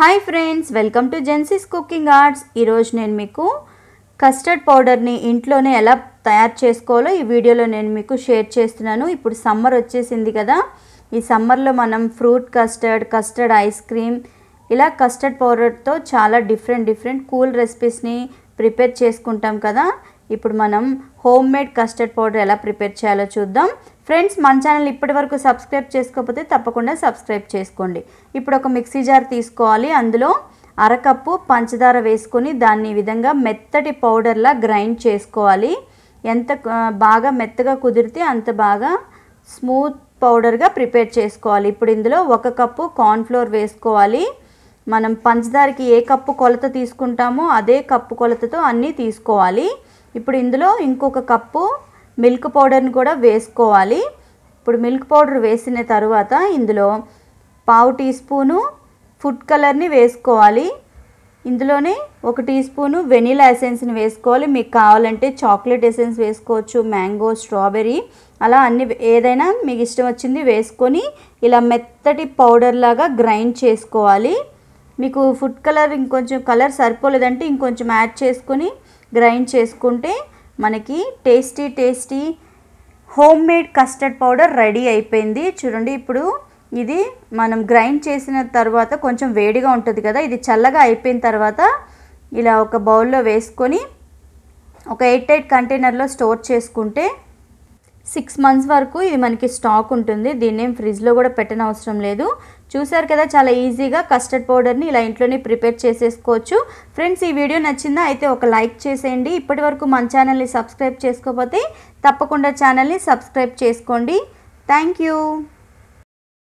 hi friends welcome to జెన్సీస్ cooking arts ఈరోజు నేను మీకు కస్టర్డ్ పౌడర్ని ఇంట్లోనే ఎలా తయారు చేసుకోవాలో ఈ వీడియోలో నేను మీకు షేర్ చేస్తున్నాను ఇప్పుడు సమ్మర్ వచ్చేసింది కదా ఈ సమ్మర్లో మనం fruit custard custard ice cream ఇలా కస్టర్డ్ పౌడర్తో చాలా డిఫరెంట్ డిఫరెంట్ కూల్ రెసిపీస్ని ప్రిపేర్ చేసుకుంటాం కదా ఇప్పుడు మనం హోమ్ మేడ్ కస్టర్డ్ పౌడర్ ఎలా ప్రిపేర్ చేయాలో చూద్దాం ఫ్రెండ్స్ మన ఛానల్ ఇప్పటి వరకు సబ్స్క్రైబ్ చేసుకోకపోతే తప్పకుండా సబ్స్క్రైబ్ చేసుకోండి ఇప్పుడు ఒక మిక్సీ జార్ తీసుకోవాలి అందులో అరకప్పు పంచదార వేసుకొని దాన్ని ఈ విధంగా మెత్తటి పౌడర్లా గ్రైండ్ చేసుకోవాలి ఎంత బాగా మెత్తగా కుదిరితే అంత బాగా స్మూత్ పౌడర్గా ప్రిపేర్ చేసుకోవాలి ఇప్పుడు ఇందులో ఒక కప్పు కార్న్ఫ్లోర్ వేసుకోవాలి మనం పంచదారకి ఏ కప్పు కొలత తీసుకుంటామో అదే కప్పు కొలతతో అన్నీ తీసుకోవాలి ఇప్పుడు ఇందులో ఇంకొక కప్పు మిల్క్ పౌడర్ని కూడా వేసుకోవాలి ఇప్పుడు మిల్క్ పౌడర్ వేసిన తర్వాత ఇందులో పావు టీ స్పూను ఫుడ్ కలర్ని వేసుకోవాలి ఇందులోనే ఒక టీ స్పూను వెనీలా ఎసెన్స్ని వేసుకోవాలి మీకు కావాలంటే చాక్లెట్ ఎసెన్స్ వేసుకోవచ్చు మ్యాంగో స్ట్రాబెరీ అలా అన్ని ఏదైనా మీకు ఇష్టం వచ్చింది వేసుకొని ఇలా మెత్తటి పౌడర్ లాగా గ్రైండ్ చేసుకోవాలి మీకు ఫుడ్ కలర్ ఇంకొంచెం కలర్ సరిపోలేదంటే ఇంకొంచెం యాడ్ చేసుకొని గ్రైండ్ చేసుకుంటే మనకి tasty tasty home made custard powder ready అయిపోయింది చూడండి ఇప్పుడు ఇది మనం గ్రైండ్ చేసిన తర్వాత కొంచెం వేడిగా ఉంటుంది కదా ఇది చల్లగా అయిపోయిన తర్వాత ఇలా ఒక బౌల్లో వేసుకొని ఒక ఎయిట్ ఎయిట్ కంటైనర్లో స్టోర్ చేసుకుంటే సిక్స్ మంత్స్ వరకు ఇది మనకి స్టాక్ ఉంటుంది దీన్ని ఏం ఫ్రిడ్జ్లో కూడా పెట్టని అవసరం లేదు చూసారు కదా చాలా ఈజీగా కస్టర్డ్ పౌడర్ని ఇలా ఇంట్లోనే ప్రిపేర్ చేసేసుకోవచ్చు ఫ్రెండ్స్ ఈ వీడియో నచ్చిందా అయితే ఒక లైక్ చేసేయండి ఇప్పటి వరకు మన ఛానల్ని సబ్స్క్రైబ్ చేసుకోకపోతే తప్పకుండా ఛానల్ని సబ్స్క్రైబ్ చేసుకోండి థ్యాంక్